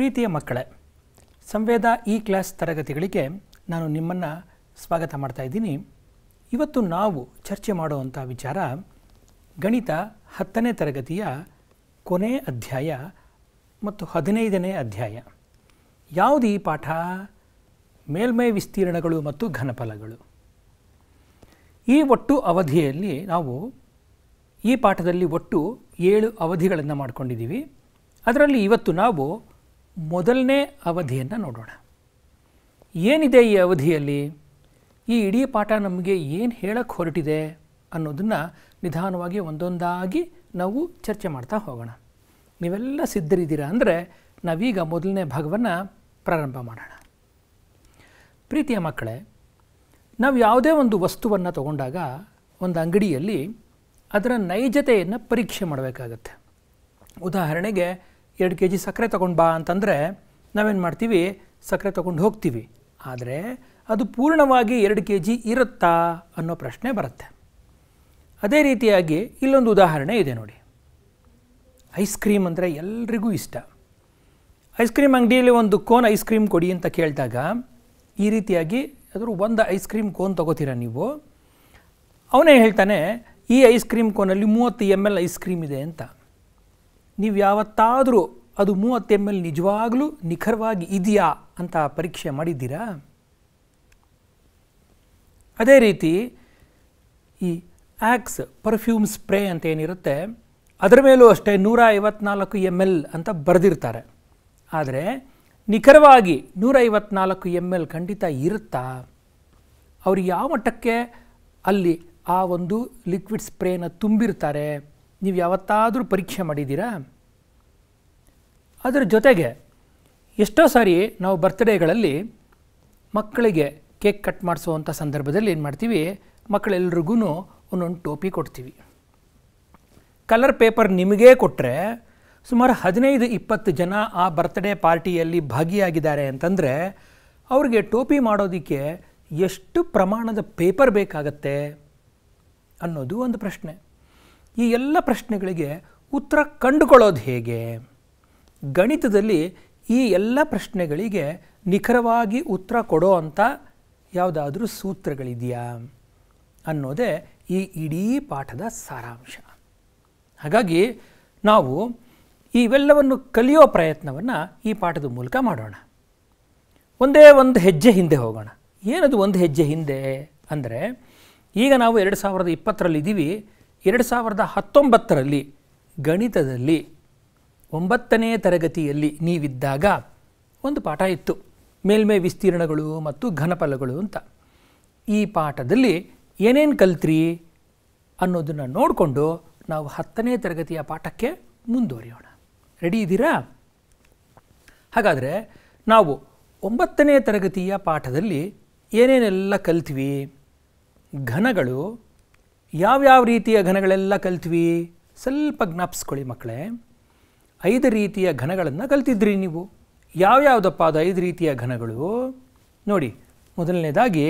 ಪ್ರೀತಿಯ ಮಕ್ಕಳೇ Samveda E class ತರಗತಿಗಳಿಗೆ ನಾನು ನಿಮ್ಮನ್ನು ಸ್ವಾಗತ ಮಾಡ್ತಾ ಇದ್ದೀನಿ ಇವತ್ತು ನಾವು ಚರ್ಚೆ ಮಾಡುವಂಥ ವಿಚಾರ ಗಣಿತ ಹತ್ತನೇ ತರಗತಿಯ ಕೊನೆ ಅಧ್ಯಾಯ ಮತ್ತು ಹದಿನೈದನೇ ಅಧ್ಯಾಯ ಯಾವುದು ಈ ಪಾಠ ಮೇಲ್ಮೈ ವಿಸ್ತೀರ್ಣಗಳು ಮತ್ತು ಘನಫಲಗಳು ಈ ಒಟ್ಟು ಅವಧಿಯಲ್ಲಿ ನಾವು ಈ ಪಾಠದಲ್ಲಿ ಒಟ್ಟು ಏಳು ಅವಧಿಗಳನ್ನು ಮಾಡ್ಕೊಂಡಿದ್ದೀವಿ ಅದರಲ್ಲಿ ಇವತ್ತು ನಾವು ಮೊದಲನೇ ಅವಧಿಯನ್ನು ನೋಡೋಣ ಏನಿದೆ ಈ ಅವಧಿಯಲ್ಲಿ ಈ ಇಡೀ ಪಾಠ ನಮಗೆ ಏನು ಹೇಳಕ್ಕೆ ಹೊರಟಿದೆ ಅನ್ನೋದನ್ನು ನಿಧಾನವಾಗಿ ಒಂದೊಂದಾಗಿ ನಾವು ಚರ್ಚೆ ಮಾಡ್ತಾ ಹೋಗೋಣ ನೀವೆಲ್ಲ ಸಿದ್ಧರಿದ್ದೀರಾ ಅಂದರೆ ನಾವೀಗ ಮೊದಲನೇ ಭಾಗವನ್ನು ಪ್ರಾರಂಭ ಮಾಡೋಣ ಪ್ರೀತಿಯ ಮಕ್ಕಳೇ ನಾವು ಯಾವುದೇ ಒಂದು ವಸ್ತುವನ್ನು ತಗೊಂಡಾಗ ಒಂದು ಅಂಗಡಿಯಲ್ಲಿ ಅದರ ನೈಜತೆಯನ್ನು ಪರೀಕ್ಷೆ ಮಾಡಬೇಕಾಗತ್ತೆ ಉದಾಹರಣೆಗೆ ಎರಡು ಕೆ ಜಿ ಸಕ್ಕರೆ ತೊಗೊಂಡು ಬಾ ಅಂತಂದರೆ ನಾವೇನು ಮಾಡ್ತೀವಿ ಸಕ್ಕರೆ ತೊಗೊಂಡು ಹೋಗ್ತೀವಿ ಆದರೆ ಅದು ಪೂರ್ಣವಾಗಿ ಎರಡು ಕೆ ಜಿ ಇರುತ್ತಾ ಅನ್ನೋ ಪ್ರಶ್ನೆ ಬರುತ್ತೆ ಅದೇ ರೀತಿಯಾಗಿ ಇಲ್ಲೊಂದು ಉದಾಹರಣೆ ಇದೆ ನೋಡಿ ಐಸ್ ಕ್ರೀಮ್ ಅಂದರೆ ಎಲ್ರಿಗೂ ಇಷ್ಟ ಐಸ್ ಕ್ರೀಮ್ ಅಂಗಡಿಯಲ್ಲಿ ಒಂದು ಕೋನ್ ಐಸ್ ಕ್ರೀಮ್ ಕೊಡಿ ಅಂತ ಕೇಳಿದಾಗ ಈ ರೀತಿಯಾಗಿ ಅದರ ಒಂದು ಐಸ್ ಕ್ರೀಮ್ ಕೋನ್ ತೊಗೋತೀರ ನೀವು ಅವನೇ ಹೇಳ್ತಾನೆ ಈ ಐಸ್ ಕ್ರೀಮ್ ಕೋನಲ್ಲಿ ಮೂವತ್ತು ಎಮ್ ಎಲ್ ಐಸ್ ಕ್ರೀಮ್ ಇದೆ ಅಂತ ನೀವು ಯಾವತ್ತಾದರೂ ಅದು ಮೂವತ್ತು ಎಮ್ ಎಲ್ ನಿಜವಾಗಲೂ ನಿಖರವಾಗಿ ಇದೆಯಾ ಅಂತ ಪರೀಕ್ಷೆ ಮಾಡಿದ್ದೀರಾ ಅದೇ ರೀತಿ ಈ ಆ್ಯಕ್ಸ್ ಪರ್ಫ್ಯೂಮ್ ಸ್ಪ್ರೇ ಅಂತ ಏನಿರುತ್ತೆ ಅದರ ಮೇಲೂ ಅಷ್ಟೇ ನೂರ ಐವತ್ನಾಲ್ಕು ಎಮ್ ಎಲ್ ಅಂತ ಬರೆದಿರ್ತಾರೆ ಆದರೆ ನಿಖರವಾಗಿ ನೂರ ಐವತ್ನಾಲ್ಕು ಎಮ್ ಎಲ್ ಖಂಡಿತ ಇರುತ್ತಾ ಅವರು ಯಾವ ಮಟ್ಟಕ್ಕೆ ಅಲ್ಲಿ ಆ ಒಂದು ಲಿಕ್ವಿಡ್ ಸ್ಪ್ರೇನ ತುಂಬಿರ್ತಾರೆ ನೀವು ಯಾವತ್ತಾದರೂ ಪರೀಕ್ಷೆ ಮಾಡಿದ್ದೀರಾ ಅದರ ಜೊತೆಗೆ ಎಷ್ಟೋ ಸಾರಿ ನಾವು ಬರ್ತ್ಡೇಗಳಲ್ಲಿ ಮಕ್ಕಳಿಗೆ ಕೇಕ್ ಕಟ್ ಮಾಡಿಸುವಂಥ ಸಂದರ್ಭದಲ್ಲಿ ಏನು ಮಾಡ್ತೀವಿ ಮಕ್ಕಳೆಲ್ರಿಗೂ ಒಂದೊಂದು ಟೋಪಿ ಕೊಡ್ತೀವಿ ಕಲರ್ ಪೇಪರ್ ನಿಮಗೇ ಕೊಟ್ಟರೆ ಸುಮಾರು ಹದಿನೈದು ಇಪ್ಪತ್ತು ಜನ ಆ ಬರ್ತ್ಡೇ ಪಾರ್ಟಿಯಲ್ಲಿ ಭಾಗಿಯಾಗಿದ್ದಾರೆ ಅಂತಂದರೆ ಅವ್ರಿಗೆ ಟೋಪಿ ಮಾಡೋದಕ್ಕೆ ಎಷ್ಟು ಪ್ರಮಾಣದ ಪೇಪರ್ ಬೇಕಾಗತ್ತೆ ಅನ್ನೋದು ಒಂದು ಪ್ರಶ್ನೆ ಈ ಎಲ್ಲ ಪ್ರಶ್ನೆಗಳಿಗೆ ಉತ್ತರ ಕಂಡುಕೊಳ್ಳೋದು ಹೇಗೆ ಗಣಿತದಲ್ಲಿ ಈ ಎಲ್ಲ ಪ್ರಶ್ನೆಗಳಿಗೆ ನಿಖರವಾಗಿ ಉತ್ತರ ಕೊಡೋ ಅಂಥ ಯಾವುದಾದ್ರೂ ಸೂತ್ರಗಳಿದೆಯಾ ಅನ್ನೋದೇ ಈ ಇಡೀ ಪಾಠದ ಸಾರಾಂಶ ಹಾಗಾಗಿ ನಾವು ಇವೆಲ್ಲವನ್ನು ಕಲಿಯೋ ಪ್ರಯತ್ನವನ್ನು ಈ ಪಾಠದ ಮೂಲಕ ಮಾಡೋಣ ಒಂದೇ ಒಂದು ಹೆಜ್ಜೆ ಹಿಂದೆ ಹೋಗೋಣ ಏನದು ಒಂದು ಹೆಜ್ಜೆ ಹಿಂದೆ ಅಂದರೆ ಈಗ ನಾವು ಎರಡು ಸಾವಿರದ ಇಪ್ಪತ್ತರಲ್ಲಿದ್ದೀವಿ ಎರಡು ಸಾವಿರದ ಹತ್ತೊಂಬತ್ತರಲ್ಲಿ ಗಣಿತದಲ್ಲಿ ಒಂಬತ್ತನೇ ತರಗತಿಯಲ್ಲಿ ನೀವಿದ್ದಾಗ ಒಂದು ಪಾಠ ಇತ್ತು ಮೇಲ್ಮೈ ವಿಸ್ತೀರ್ಣಗಳು ಮತ್ತು ಘನಫಲಗಳು ಅಂತ ಈ ಪಾಠದಲ್ಲಿ ಏನೇನು ಕಲ್ತ್ರಿ ಅನ್ನೋದನ್ನು ನೋಡಿಕೊಂಡು ನಾವು ಹತ್ತನೇ ತರಗತಿಯ ಪಾಠಕ್ಕೆ ಮುಂದುವರಿಯೋಣ ರೆಡಿ ಇದ್ದೀರಾ ಹಾಗಾದರೆ ನಾವು ಒಂಬತ್ತನೇ ತರಗತಿಯ ಪಾಠದಲ್ಲಿ ಏನೇನೆಲ್ಲ ಕಲ್ತ್ವಿ ಘನಗಳು ಯಾವ್ಯಾವ ರೀತಿಯ ಘನಗಳೆಲ್ಲ ಕಲ್ತ್ವಿ ಸ್ವಲ್ಪ ಜ್ಞಾಪಿಸ್ಕೊಳ್ಳಿ ಮಕ್ಕಳೇ ಐದು ರೀತಿಯ ಘನಗಳನ್ನು ಕಲ್ತಿದ್ರಿ ನೀವು ಯಾವ್ಯಾವುದಪ್ಪ ಅದು ಐದು ರೀತಿಯ ಘನಗಳು ನೋಡಿ ಮೊದಲನೇದಾಗಿ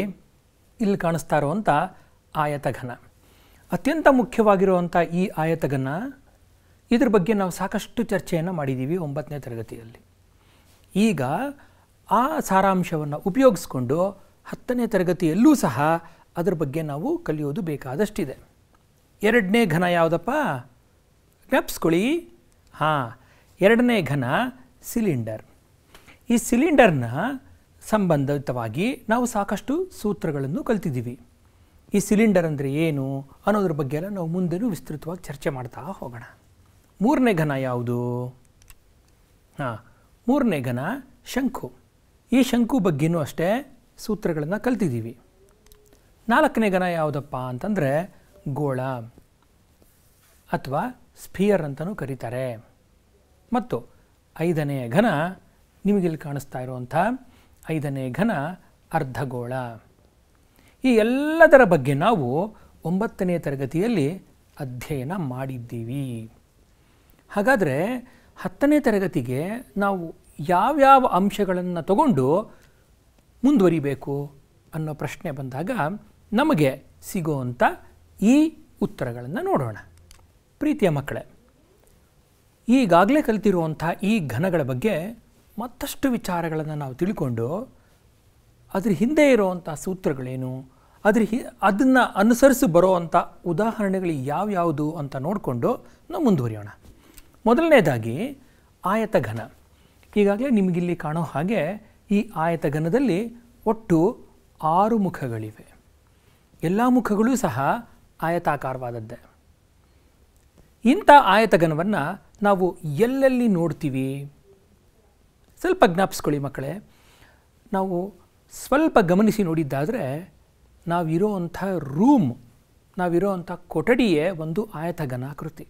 ಇಲ್ಲಿ ಕಾಣಿಸ್ತಾ ಇರುವಂಥ ಘನ ಅತ್ಯಂತ ಮುಖ್ಯವಾಗಿರುವಂಥ ಈ ಘನ ಇದ್ರ ಬಗ್ಗೆ ನಾವು ಸಾಕಷ್ಟು ಚರ್ಚೆಯನ್ನು ಮಾಡಿದ್ದೀವಿ ಒಂಬತ್ತನೇ ತರಗತಿಯಲ್ಲಿ ಈಗ ಆ ಸಾರಾಂಶವನ್ನು ಉಪಯೋಗಿಸ್ಕೊಂಡು ಹತ್ತನೇ ತರಗತಿಯಲ್ಲೂ ಸಹ ಅದರ ಬಗ್ಗೆ ನಾವು ಕಲಿಯೋದು ಬೇಕಾದಷ್ಟಿದೆ ಎರಡನೇ ಘನ ಯಾವುದಪ್ಪ ನೆಪ್ಸ್ಕೊಳ್ಳಿ ಹಾಂ ಎರಡನೇ ಘನ ಸಿಲಿಂಡರ್ ಈ ಸಿಲಿಂಡರ್ನ ಸಂಬಂಧಿತವಾಗಿ ನಾವು ಸಾಕಷ್ಟು ಸೂತ್ರಗಳನ್ನು ಕಲ್ತಿದ್ದೀವಿ ಈ ಸಿಲಿಂಡರ್ ಅಂದರೆ ಏನು ಅನ್ನೋದ್ರ ಬಗ್ಗೆ ಎಲ್ಲ ನಾವು ಮುಂದೆನೂ ವಿಸ್ತೃತವಾಗಿ ಚರ್ಚೆ ಮಾಡ್ತಾ ಹೋಗೋಣ ಮೂರನೇ ಘನ ಯಾವುದು ಹಾಂ ಮೂರನೇ ಘನ ಶಂಕು ಈ ಶಂಕು ಬಗ್ಗೆಯೂ ಅಷ್ಟೇ ಸೂತ್ರಗಳನ್ನು ಕಲ್ತಿದ್ದೀವಿ ನಾಲ್ಕನೇ ಗಣ ಯಾವುದಪ್ಪ ಅಂತಂದರೆ ಗೋಳ ಅಥವಾ ಸ್ಫಿಯರ್ ಅಂತಲೂ ಕರೀತಾರೆ ಮತ್ತು ಐದನೇ ಘನ ನಿಮಗಿಲ್ಲಿ ಕಾಣಿಸ್ತಾ ಇರುವಂಥ ಐದನೇ ಘನ ಅರ್ಧಗೋಳ ಈ ಎಲ್ಲದರ ಬಗ್ಗೆ ನಾವು ಒಂಬತ್ತನೇ ತರಗತಿಯಲ್ಲಿ ಅಧ್ಯಯನ ಮಾಡಿದ್ದೀವಿ ಹಾಗಾದರೆ ಹತ್ತನೇ ತರಗತಿಗೆ ನಾವು ಯಾವ್ಯಾವ ಅಂಶಗಳನ್ನು ತಗೊಂಡು ಮುಂದುವರಿಬೇಕು ಅನ್ನೋ ಪ್ರಶ್ನೆ ಬಂದಾಗ ನಮಗೆ ಸಿಗುವಂಥ ಈ ಉತ್ತರಗಳನ್ನು ನೋಡೋಣ ಪ್ರೀತಿಯ ಮಕ್ಕಳೇ ಈಗಾಗಲೇ ಕಲಿತಿರುವಂಥ ಈ ಘನಗಳ ಬಗ್ಗೆ ಮತ್ತಷ್ಟು ವಿಚಾರಗಳನ್ನು ನಾವು ತಿಳ್ಕೊಂಡು ಅದ್ರ ಹಿಂದೆ ಇರುವಂಥ ಸೂತ್ರಗಳೇನು ಅದ್ರ ಹಿ ಅದನ್ನು ಅನುಸರಿಸಿ ಬರೋವಂಥ ಉದಾಹರಣೆಗಳು ಯಾವ್ಯಾವುದು ಅಂತ ನೋಡಿಕೊಂಡು ನಾವು ಮುಂದುವರಿಯೋಣ ಮೊದಲನೇದಾಗಿ ಆಯತ ಘನ ಈಗಾಗಲೇ ನಿಮಗಿಲ್ಲಿ ಕಾಣೋ ಹಾಗೆ ಈ ಆಯತ ಘನದಲ್ಲಿ ಒಟ್ಟು ಆರು ಮುಖಗಳಿವೆ ಎಲ್ಲ ಮುಖಗಳೂ ಸಹ ಆಯತಾಕಾರವಾದದ್ದೇ ಇಂಥ ಆಯತಗನವನ್ನು ನಾವು ಎಲ್ಲೆಲ್ಲಿ ನೋಡ್ತೀವಿ ಸ್ವಲ್ಪ ಜ್ಞಾಪಿಸ್ಕೊಳ್ಳಿ ಮಕ್ಕಳೇ ನಾವು ಸ್ವಲ್ಪ ಗಮನಿಸಿ ನೋಡಿದ್ದಾದರೆ ನಾವಿರೋ ಅಂಥ ರೂಮ್ ನಾವಿರೋ ಅಂಥ ಕೊಠಡಿಯೇ ಒಂದು ಕೃತಿ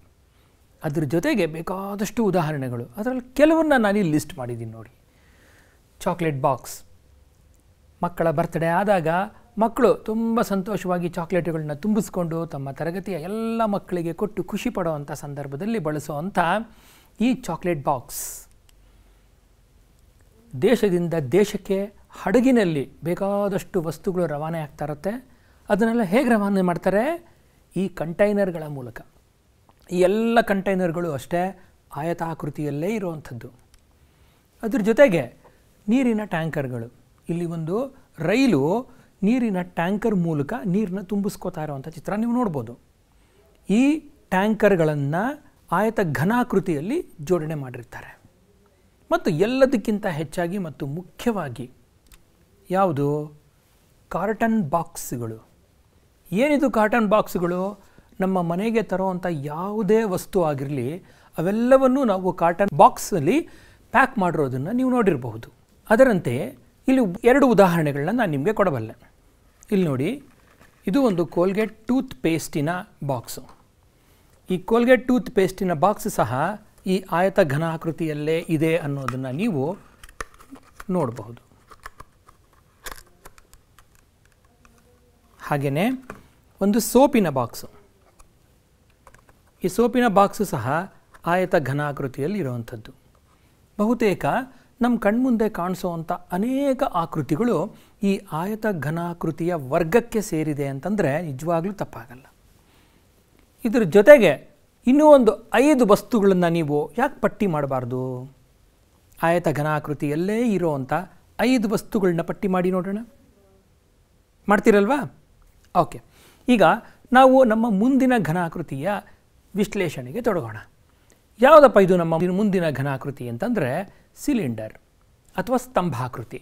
ಅದ್ರ ಜೊತೆಗೆ ಬೇಕಾದಷ್ಟು ಉದಾಹರಣೆಗಳು ಅದರಲ್ಲಿ ಕೆಲವನ್ನ ನಾನಿಲ್ಲಿ ಲಿಸ್ಟ್ ಮಾಡಿದ್ದೀನಿ ನೋಡಿ ಚಾಕ್ಲೇಟ್ ಬಾಕ್ಸ್ ಮಕ್ಕಳ ಬರ್ತ್ಡೇ ಆದಾಗ ಮಕ್ಕಳು ತುಂಬ ಸಂತೋಷವಾಗಿ ಚಾಕ್ಲೇಟ್ಗಳನ್ನ ತುಂಬಿಸ್ಕೊಂಡು ತಮ್ಮ ತರಗತಿಯ ಎಲ್ಲ ಮಕ್ಕಳಿಗೆ ಕೊಟ್ಟು ಖುಷಿ ಪಡುವಂಥ ಸಂದರ್ಭದಲ್ಲಿ ಬಳಸುವಂಥ ಈ ಚಾಕ್ಲೇಟ್ ಬಾಕ್ಸ್ ದೇಶದಿಂದ ದೇಶಕ್ಕೆ ಹಡಗಿನಲ್ಲಿ ಬೇಕಾದಷ್ಟು ವಸ್ತುಗಳು ರವಾನೆ ಆಗ್ತಾ ಇರುತ್ತೆ ಅದನ್ನೆಲ್ಲ ಹೇಗೆ ರವಾನೆ ಮಾಡ್ತಾರೆ ಈ ಕಂಟೈನರ್ಗಳ ಮೂಲಕ ಈ ಎಲ್ಲ ಕಂಟೈನರ್ಗಳು ಅಷ್ಟೇ ಆಯತಾಕೃತಿಯಲ್ಲೇ ಇರುವಂಥದ್ದು ಅದ್ರ ಜೊತೆಗೆ ನೀರಿನ ಟ್ಯಾಂಕರ್ಗಳು ಇಲ್ಲಿ ಒಂದು ರೈಲು ನೀರಿನ ಟ್ಯಾಂಕರ್ ಮೂಲಕ ನೀರನ್ನ ತುಂಬಿಸ್ಕೋತಾ ಇರುವಂಥ ಚಿತ್ರ ನೀವು ನೋಡ್ಬೋದು ಈ ಟ್ಯಾಂಕರ್ಗಳನ್ನು ಆಯತ ಘನಾಕೃತಿಯಲ್ಲಿ ಜೋಡಣೆ ಮಾಡಿರ್ತಾರೆ ಮತ್ತು ಎಲ್ಲದಕ್ಕಿಂತ ಹೆಚ್ಚಾಗಿ ಮತ್ತು ಮುಖ್ಯವಾಗಿ ಯಾವುದು ಕಾರ್ಟನ್ ಬಾಕ್ಸ್ಗಳು ಏನಿದು ಕಾರ್ಟನ್ ಬಾಕ್ಸ್ಗಳು ನಮ್ಮ ಮನೆಗೆ ತರುವಂಥ ಯಾವುದೇ ವಸ್ತು ಆಗಿರಲಿ ಅವೆಲ್ಲವನ್ನೂ ನಾವು ಕಾರ್ಟನ್ ಬಾಕ್ಸಲ್ಲಿ ಪ್ಯಾಕ್ ಮಾಡಿರೋದನ್ನು ನೀವು ನೋಡಿರಬಹುದು ಅದರಂತೆ ಇಲ್ಲಿ ಎರಡು ಉದಾಹರಣೆಗಳನ್ನ ನಾನು ನಿಮಗೆ ಕೊಡಬಲ್ಲೆ ಇಲ್ಲಿ ನೋಡಿ ಇದು ಒಂದು ಕೋಲ್ಗೇಟ್ ಟೂತ್ ಪೇಸ್ಟಿನ ಬಾಕ್ಸು ಈ ಕೋಲ್ಗೇಟ್ ಟೂತ್ ಪೇಸ್ಟಿನ ಬಾಕ್ಸ್ ಸಹ ಈ ಆಯತ ಘನಾಕೃತಿಯಲ್ಲೇ ಇದೆ ಅನ್ನೋದನ್ನು ನೀವು ನೋಡಬಹುದು ಹಾಗೆಯೇ ಒಂದು ಸೋಪಿನ ಬಾಕ್ಸು ಈ ಸೋಪಿನ ಬಾಕ್ಸು ಸಹ ಆಯತ ಘನಾಕೃತಿಯಲ್ಲಿ ಇರುವಂಥದ್ದು ಬಹುತೇಕ ನಮ್ಮ ಕಣ್ಮುಂದೆ ಕಾಣಿಸೋವಂಥ ಅನೇಕ ಆಕೃತಿಗಳು ಈ ಆಯತ ಘನಾಕೃತಿಯ ವರ್ಗಕ್ಕೆ ಸೇರಿದೆ ಅಂತಂದರೆ ನಿಜವಾಗ್ಲೂ ತಪ್ಪಾಗಲ್ಲ ಇದರ ಜೊತೆಗೆ ಇನ್ನೂ ಒಂದು ಐದು ವಸ್ತುಗಳನ್ನು ನೀವು ಯಾಕೆ ಪಟ್ಟಿ ಮಾಡಬಾರ್ದು ಆಯತ ಘನಾಕೃತಿಯಲ್ಲೇ ಇರೋವಂಥ ಐದು ವಸ್ತುಗಳನ್ನ ಪಟ್ಟಿ ಮಾಡಿ ನೋಡೋಣ ಮಾಡ್ತೀರಲ್ವಾ ಓಕೆ ಈಗ ನಾವು ನಮ್ಮ ಮುಂದಿನ ಘನಾಕೃತಿಯ ವಿಶ್ಲೇಷಣೆಗೆ ತೊಡಗೋಣ ಯಾವುದಪ್ಪ ಇದು ನಮ್ಮ ಮುಂದಿನ ಘನಾಕೃತಿ ಅಂತಂದರೆ ಸಿಲಿಂಡರ್ ಅಥವಾ ಸ್ತಂಭಾಕೃತಿ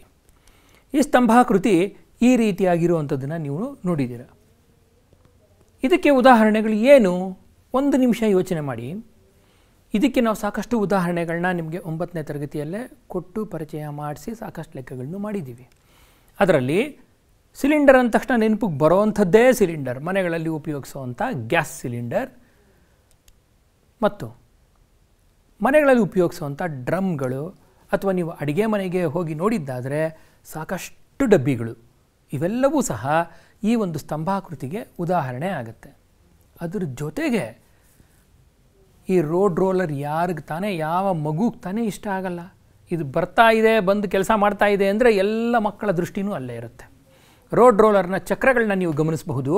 ಈ ಸ್ತಂಭಾಕೃತಿ ಈ ರೀತಿಯಾಗಿರುವಂಥದ್ದನ್ನು ನೀವು ನೋಡಿದ್ದೀರ ಇದಕ್ಕೆ ಉದಾಹರಣೆಗಳು ಏನು ಒಂದು ನಿಮಿಷ ಯೋಚನೆ ಮಾಡಿ ಇದಕ್ಕೆ ನಾವು ಸಾಕಷ್ಟು ಉದಾಹರಣೆಗಳನ್ನ ನಿಮಗೆ ಒಂಬತ್ತನೇ ತರಗತಿಯಲ್ಲೇ ಕೊಟ್ಟು ಪರಿಚಯ ಮಾಡಿಸಿ ಸಾಕಷ್ಟು ಲೆಕ್ಕಗಳನ್ನು ಮಾಡಿದ್ದೀವಿ ಅದರಲ್ಲಿ ಸಿಲಿಂಡರ್ ಅಂದ ತಕ್ಷಣ ನೆನಪಿಗೆ ಬರೋವಂಥದ್ದೇ ಸಿಲಿಂಡರ್ ಮನೆಗಳಲ್ಲಿ ಉಪಯೋಗಿಸುವಂಥ ಗ್ಯಾಸ್ ಸಿಲಿಂಡರ್ ಮತ್ತು ಮನೆಗಳಲ್ಲಿ ಉಪಯೋಗಿಸುವಂಥ ಡ್ರಮ್ಗಳು ಅಥವಾ ನೀವು ಅಡುಗೆ ಮನೆಗೆ ಹೋಗಿ ನೋಡಿದ್ದಾದರೆ ಸಾಕಷ್ಟು ಡಬ್ಬಿಗಳು ಇವೆಲ್ಲವೂ ಸಹ ಈ ಒಂದು ಸ್ತಂಭಾಕೃತಿಗೆ ಉದಾಹರಣೆ ಆಗುತ್ತೆ ಅದ್ರ ಜೊತೆಗೆ ಈ ರೋಡ್ ರೋಲರ್ ಯಾರಿಗೆ ತಾನೇ ಯಾವ ಮಗುಗೆ ತಾನೇ ಇಷ್ಟ ಆಗಲ್ಲ ಇದು ಬರ್ತಾ ಇದೆ ಬಂದು ಕೆಲಸ ಮಾಡ್ತಾ ಇದೆ ಅಂದರೆ ಎಲ್ಲ ಮಕ್ಕಳ ದೃಷ್ಟಿನೂ ಅಲ್ಲೇ ಇರುತ್ತೆ ರೋಡ್ ರೋಲರ್ನ ಚಕ್ರಗಳನ್ನ ನೀವು ಗಮನಿಸಬಹುದು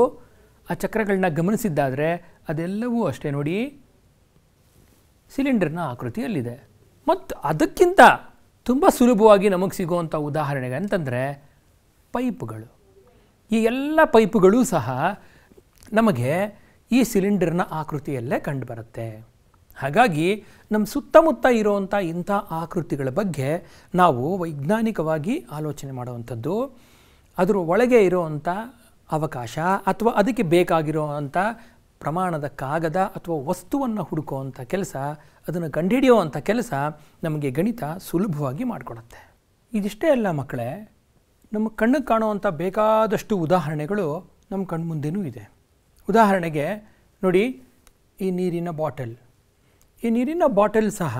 ಆ ಚಕ್ರಗಳನ್ನ ಗಮನಿಸಿದ್ದಾದರೆ ಅದೆಲ್ಲವೂ ಅಷ್ಟೇ ನೋಡಿ ಸಿಲಿಂಡರ್ನ ಆಕೃತಿಯಲ್ಲಿದೆ ಮತ್ತು ಅದಕ್ಕಿಂತ ತುಂಬ ಸುಲಭವಾಗಿ ನಮಗೆ ಸಿಗುವಂಥ ಉದಾಹರಣೆಗೆ ಅಂತಂದರೆ ಪೈಪ್ಗಳು ಈ ಎಲ್ಲ ಪೈಪ್ಗಳೂ ಸಹ ನಮಗೆ ಈ ಸಿಲಿಂಡರ್ನ ಆಕೃತಿಯಲ್ಲೇ ಕಂಡುಬರುತ್ತೆ ಹಾಗಾಗಿ ನಮ್ಮ ಸುತ್ತಮುತ್ತ ಇರುವಂಥ ಇಂಥ ಆಕೃತಿಗಳ ಬಗ್ಗೆ ನಾವು ವೈಜ್ಞಾನಿಕವಾಗಿ ಆಲೋಚನೆ ಮಾಡುವಂಥದ್ದು ಅದರ ಒಳಗೆ ಇರೋವಂಥ ಅವಕಾಶ ಅಥವಾ ಅದಕ್ಕೆ ಬೇಕಾಗಿರೋ ಅಂಥ ಪ್ರಮಾಣದ ಕಾಗದ ಅಥವಾ ವಸ್ತುವನ್ನು ಹುಡುಕೋ ಅಂಥ ಕೆಲಸ ಅದನ್ನು ಕಂಡುಹಿಡಿಯೋ ಅಂಥ ಕೆಲಸ ನಮಗೆ ಗಣಿತ ಸುಲಭವಾಗಿ ಮಾಡಿಕೊಡುತ್ತೆ ಇದಿಷ್ಟೇ ಅಲ್ಲ ಮಕ್ಕಳೇ ನಮ್ಮ ಕಣ್ಣಿಗೆ ಕಾಣುವಂಥ ಬೇಕಾದಷ್ಟು ಉದಾಹರಣೆಗಳು ನಮ್ಮ ಕಣ್ಮುಂದೆನೂ ಇದೆ ಉದಾಹರಣೆಗೆ ನೋಡಿ ಈ ನೀರಿನ ಬಾಟಲ್ ಈ ನೀರಿನ ಬಾಟಲ್ ಸಹ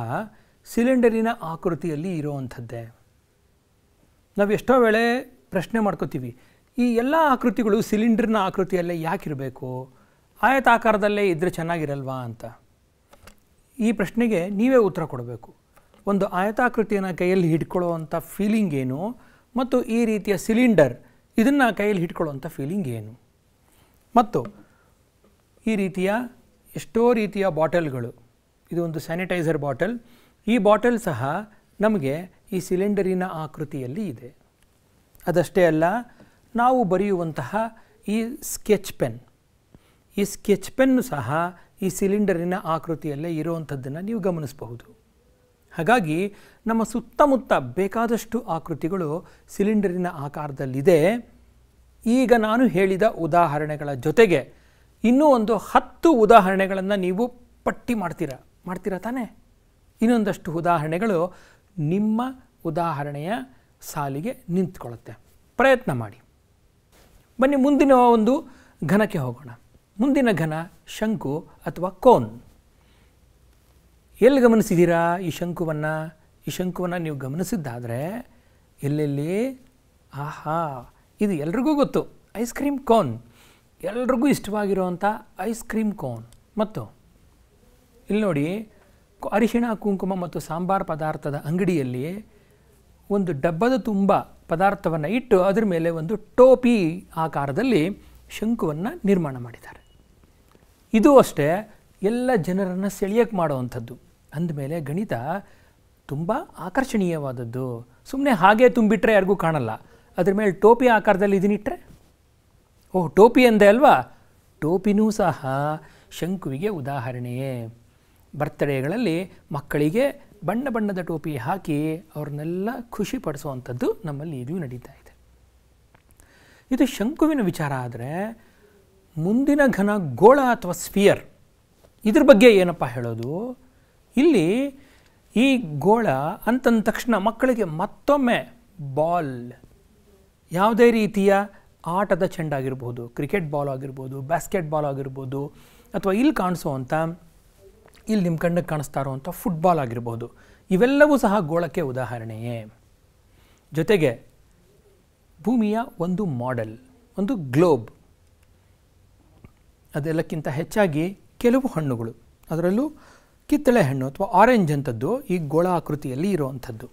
ಸಿಲಿಂಡರಿನ ಆಕೃತಿಯಲ್ಲಿ ಇರುವಂಥದ್ದೇ ನಾವು ಎಷ್ಟೋ ವೇಳೆ ಪ್ರಶ್ನೆ ಮಾಡ್ಕೋತೀವಿ ಈ ಎಲ್ಲ ಆಕೃತಿಗಳು ಸಿಲಿಂಡರ್ನ ಆಕೃತಿಯಲ್ಲೇ ಯಾಕಿರಬೇಕು ಆಯತಾಕಾರದಲ್ಲೇ ಇದ್ದರೆ ಚೆನ್ನಾಗಿರಲ್ವಾ ಅಂತ ಈ ಪ್ರಶ್ನೆಗೆ ನೀವೇ ಉತ್ತರ ಕೊಡಬೇಕು ಒಂದು ಆಯತಾಕೃತಿಯನ್ನು ಕೈಯಲ್ಲಿ ಹಿಡ್ಕೊಳ್ಳೋವಂಥ ಫೀಲಿಂಗ್ ಏನು ಮತ್ತು ಈ ರೀತಿಯ ಸಿಲಿಂಡರ್ ಇದನ್ನು ಕೈಯಲ್ಲಿ ಹಿಡ್ಕೊಳ್ಳುವಂಥ ಫೀಲಿಂಗ್ ಏನು ಮತ್ತು ಈ ರೀತಿಯ ಎಷ್ಟೋ ರೀತಿಯ ಬಾಟಲ್ಗಳು ಇದು ಒಂದು ಸ್ಯಾನಿಟೈಸರ್ ಬಾಟಲ್ ಈ ಬಾಟಲ್ ಸಹ ನಮಗೆ ಈ ಸಿಲಿಂಡರಿನ ಆಕೃತಿಯಲ್ಲಿ ಇದೆ ಅದಷ್ಟೇ ಅಲ್ಲ ನಾವು ಬರೆಯುವಂತಹ ಈ ಸ್ಕೆಚ್ ಪೆನ್ ಈ ಸ್ಕೆಚ್ ಪೆನ್ನು ಸಹ ಈ ಸಿಲಿಂಡರಿನ ಆಕೃತಿಯಲ್ಲೇ ಇರುವಂಥದ್ದನ್ನು ನೀವು ಗಮನಿಸಬಹುದು ಹಾಗಾಗಿ ನಮ್ಮ ಸುತ್ತಮುತ್ತ ಬೇಕಾದಷ್ಟು ಆಕೃತಿಗಳು ಸಿಲಿಂಡರಿನ ಆಕಾರದಲ್ಲಿದೆ ಈಗ ನಾನು ಹೇಳಿದ ಉದಾಹರಣೆಗಳ ಜೊತೆಗೆ ಇನ್ನೂ ಒಂದು ಹತ್ತು ಉದಾಹರಣೆಗಳನ್ನು ನೀವು ಪಟ್ಟಿ ಮಾಡ್ತೀರ ಮಾಡ್ತೀರ ತಾನೇ ಇನ್ನೊಂದಷ್ಟು ಉದಾಹರಣೆಗಳು ನಿಮ್ಮ ಉದಾಹರಣೆಯ ಸಾಲಿಗೆ ನಿಂತ್ಕೊಳ್ಳುತ್ತೆ ಪ್ರಯತ್ನ ಮಾಡಿ ಬನ್ನಿ ಮುಂದಿನ ಒಂದು ಘನಕ್ಕೆ ಹೋಗೋಣ ಮುಂದಿನ ಘನ ಶಂಕು ಅಥವಾ ಕೋನ್ ಎಲ್ಲಿ ಗಮನಿಸಿದ್ದೀರಾ ಈ ಶಂಕುವನ್ನು ಈ ಶಂಕುವನ್ನು ನೀವು ಗಮನಿಸಿದ್ದಾದರೆ ಎಲ್ಲೆಲ್ಲಿ ಆಹಾ ಇದು ಎಲ್ರಿಗೂ ಗೊತ್ತು ಐಸ್ ಕ್ರೀಮ್ ಕೋನ್ ಎಲ್ರಿಗೂ ಇಷ್ಟವಾಗಿರುವಂಥ ಐಸ್ ಕ್ರೀಮ್ ಕೋನ್ ಮತ್ತು ಇಲ್ಲಿ ನೋಡಿ ಅರಿಶಿಣ ಕುಂಕುಮ ಮತ್ತು ಸಾಂಬಾರ್ ಪದಾರ್ಥದ ಅಂಗಡಿಯಲ್ಲಿ ಒಂದು ಡಬ್ಬದ ತುಂಬ ಪದಾರ್ಥವನ್ನು ಇಟ್ಟು ಅದರ ಮೇಲೆ ಒಂದು ಟೋಪಿ ಆಕಾರದಲ್ಲಿ ಶಂಕುವನ್ನು ನಿರ್ಮಾಣ ಮಾಡಿದ್ದಾರೆ ಇದು ಅಷ್ಟೇ ಎಲ್ಲ ಜನರನ್ನು ಸೆಳೆಯಕ್ಕೆ ಮಾಡುವಂಥದ್ದು ಅಂದಮೇಲೆ ಗಣಿತ ತುಂಬ ಆಕರ್ಷಣೀಯವಾದದ್ದು ಸುಮ್ಮನೆ ಹಾಗೆ ತುಂಬಿಟ್ರೆ ಯಾರಿಗೂ ಕಾಣಲ್ಲ ಅದ್ರ ಮೇಲೆ ಟೋಪಿ ಆಕಾರದಲ್ಲಿ ಇದನ್ನಿಟ್ಟರೆ ಓಹ್ ಟೋಪಿ ಅಂದೆ ಅಲ್ವಾ ಟೋಪಿನೂ ಸಹ ಶಂಕುವಿಗೆ ಉದಾಹರಣೆಯೇ ಬರ್ತ್ಡೇಗಳಲ್ಲಿ ಮಕ್ಕಳಿಗೆ ಬಣ್ಣ ಬಣ್ಣದ ಟೋಪಿ ಹಾಕಿ ಅವ್ರನ್ನೆಲ್ಲ ಖುಷಿ ಪಡಿಸುವಂಥದ್ದು ನಮ್ಮಲ್ಲಿ ಇದು ನಡೀತಾ ಇದೆ ಇದು ಶಂಕುವಿನ ವಿಚಾರ ಆದರೆ ಮುಂದಿನ ಘನ ಗೋಳ ಅಥವಾ ಸ್ಫಿಯರ್ ಇದ್ರ ಬಗ್ಗೆ ಏನಪ್ಪ ಹೇಳೋದು ಇಲ್ಲಿ ಈ ಗೋಳ ಅಂತಂದ ತಕ್ಷಣ ಮಕ್ಕಳಿಗೆ ಮತ್ತೊಮ್ಮೆ ಬಾಲ್ ಯಾವುದೇ ರೀತಿಯ ಆಟದ ಚೆಂಡಾಗಿರ್ಬೋದು ಕ್ರಿಕೆಟ್ ಬಾಲ್ ಆಗಿರ್ಬೋದು ಬ್ಯಾಸ್ಕೆಟ್ ಬಾಲ್ ಆಗಿರ್ಬೋದು ಅಥವಾ ಇಲ್ಲಿ ಕಾಣಿಸೋ ಇಲ್ಲಿ ನಿಮ್ಮ ಕಣ್ಣಿಗೆ ಕಾಣಿಸ್ತಾ ಇರೋವಂಥ ಫುಟ್ಬಾಲ್ ಆಗಿರ್ಬೋದು ಇವೆಲ್ಲವೂ ಸಹ ಗೋಳಕ್ಕೆ ಉದಾಹರಣೆಯೇ ಜೊತೆಗೆ ಭೂಮಿಯ ಒಂದು ಮಾಡೆಲ್ ಒಂದು ಗ್ಲೋಬ್ ಅದೆಲ್ಲಕ್ಕಿಂತ ಹೆಚ್ಚಾಗಿ ಕೆಲವು ಹಣ್ಣುಗಳು ಅದರಲ್ಲೂ ಕಿತ್ತಳೆ ಹಣ್ಣು ಅಥವಾ ಆರೆಂಜ್ ಅಂಥದ್ದು ಈ ಗೋಳ ಆಕೃತಿಯಲ್ಲಿ ಇರುವಂಥದ್ದು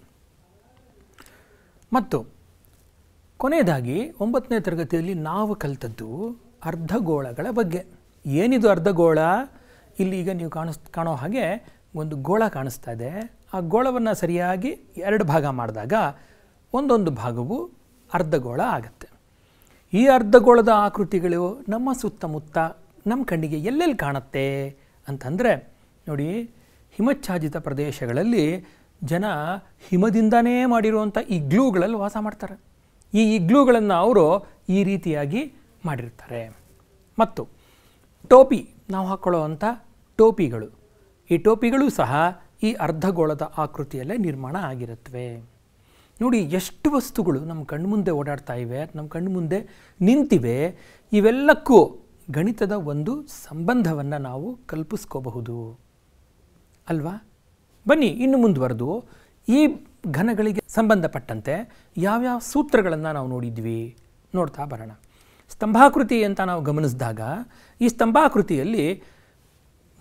ಮತ್ತು ಕೊನೆಯದಾಗಿ ಒಂಬತ್ತನೇ ತರಗತಿಯಲ್ಲಿ ನಾವು ಕಲಿತದ್ದು ಅರ್ಧಗೋಳಗಳ ಬಗ್ಗೆ ಏನಿದು ಅರ್ಧಗೋಳ ಇಲ್ಲಿ ಈಗ ನೀವು ಕಾಣಿಸ್ ಕಾಣೋ ಹಾಗೆ ಒಂದು ಗೋಳ ಕಾಣಿಸ್ತಾ ಇದೆ ಆ ಗೋಳವನ್ನು ಸರಿಯಾಗಿ ಎರಡು ಭಾಗ ಮಾಡಿದಾಗ ಒಂದೊಂದು ಭಾಗವು ಅರ್ಧಗೋಳ ಆಗುತ್ತೆ ಈ ಅರ್ಧಗೋಳದ ಆಕೃತಿಗಳು ನಮ್ಮ ಸುತ್ತಮುತ್ತ ನಮ್ಮ ಕಣ್ಣಿಗೆ ಎಲ್ಲೆಲ್ಲಿ ಕಾಣುತ್ತೆ ಅಂತಂದರೆ ನೋಡಿ ಹಿಮಚ್ಛಾದಿತ ಪ್ರದೇಶಗಳಲ್ಲಿ ಜನ ಹಿಮದಿಂದನೇ ಮಾಡಿರುವಂಥ ಇಗ್ಲೂಗಳಲ್ಲಿ ವಾಸ ಮಾಡ್ತಾರೆ ಈ ಇಗ್ಲೂಗಳನ್ನು ಅವರು ಈ ರೀತಿಯಾಗಿ ಮಾಡಿರ್ತಾರೆ ಮತ್ತು ಟೋಪಿ ನಾವು ಅಂಥ ಟೋಪಿಗಳು ಈ ಟೋಪಿಗಳು ಸಹ ಈ ಅರ್ಧಗೋಳದ ಆಕೃತಿಯಲ್ಲೇ ನಿರ್ಮಾಣ ಆಗಿರುತ್ತವೆ ನೋಡಿ ಎಷ್ಟು ವಸ್ತುಗಳು ನಮ್ಮ ಕಣ್ಮುಂದೆ ಓಡಾಡ್ತಾ ಇವೆ ನಮ್ಮ ಕಣ್ಮುಂದೆ ನಿಂತಿವೆ ಇವೆಲ್ಲಕ್ಕೂ ಗಣಿತದ ಒಂದು ಸಂಬಂಧವನ್ನು ನಾವು ಕಲ್ಪಿಸ್ಕೋಬಹುದು ಅಲ್ವಾ ಬನ್ನಿ ಇನ್ನು ಮುಂದುವರೆದು ಈ ಘನಗಳಿಗೆ ಸಂಬಂಧಪಟ್ಟಂತೆ ಯಾವ್ಯಾವ ಸೂತ್ರಗಳನ್ನು ನಾವು ನೋಡಿದ್ವಿ ನೋಡ್ತಾ ಬರೋಣ ಸ್ತಂಭಾಕೃತಿ ಅಂತ ನಾವು ಗಮನಿಸಿದಾಗ ಈ ಸ್ತಂಭಾಕೃತಿಯಲ್ಲಿ